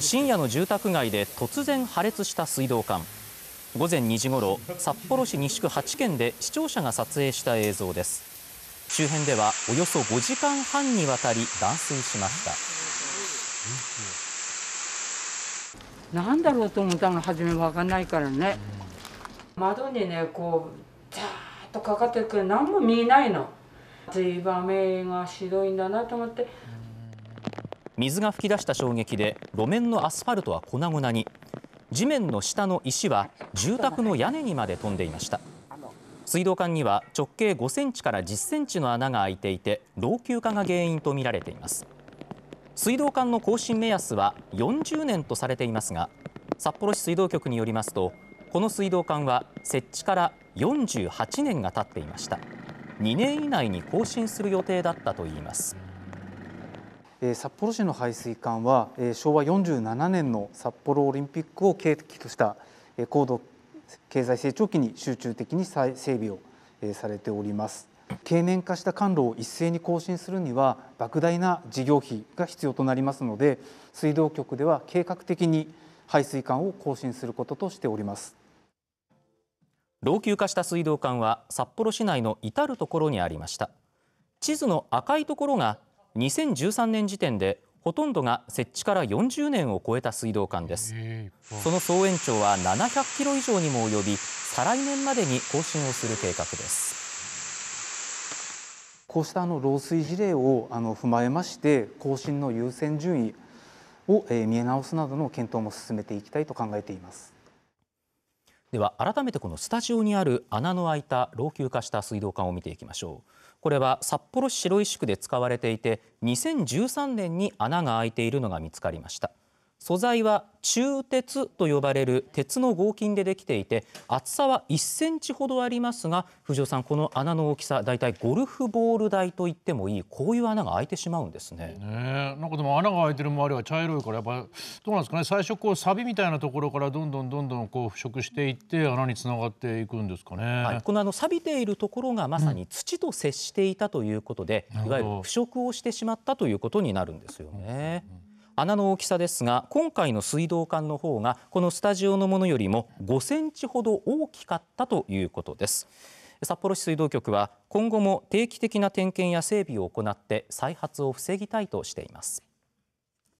深夜の住宅街で突然破裂した水道管午前2時ごろ札幌市西区八軒で視聴者が撮影した映像です周辺ではおよそ5時間半にわたり断水しましたなんだろうと思ったの初めわかんないからね窓にねこうジャーッとかかってるけど何も見えないの水場雨が白いんだなと思って水が噴き出した衝撃で路面のアスファルトは粉々に地面の下の石は住宅の屋根にまで飛んでいました水道管には直径5センチから10センチの穴が開いていて老朽化が原因とみられています水道管の更新目安は40年とされていますが札幌市水道局によりますとこの水道管は設置から48年が経っていました2年以内に更新する予定だったといいます札幌市の排水管は昭和47年の札幌オリンピックを契機とした高度経済成長期に集中的に整備をされております経年化した管路を一斉に更新するには莫大な事業費が必要となりますので水道局では計画的に排水管を更新することとしております老朽化した水道管は札幌市内の至る所にありました地図の赤いところが2013年時点でほとんどが設置から40年を超えた水道管ですその総延長は700キロ以上にも及び再来年までに更新をする計画ですこうしたあの漏水事例をあの踏まえまして更新の優先順位を見え直すなどの検討も進めていきたいと考えていますでは改めてこのスタジオにある穴の開いた老朽化した水道管を見ていきましょうこれは札幌市白石区で使われていて2013年に穴が開いているのが見つかりました素材は鋳鉄と呼ばれる鉄の合金でできていて厚さは1センチほどありますが藤尾さんこの穴の大きさ大体ゴルフボール台と言ってもいいこういう穴が開いてしまうんですね。ねなんかでも穴が開いてる周りは茶色いからやっぱどうなんですかね最初こうサビみたいなところからどんどんどんどんこう腐食していって穴につながっていくんですかね。はい、このあの錆びているところがまさに土と接していたということで、うん、いわゆる腐食をしてしまったということになるんですよね。うん穴の大きさですが今回の水道管の方がこのスタジオのものよりも5センチほど大きかったということです札幌市水道局は今後も定期的な点検や整備を行って再発を防ぎたいとしています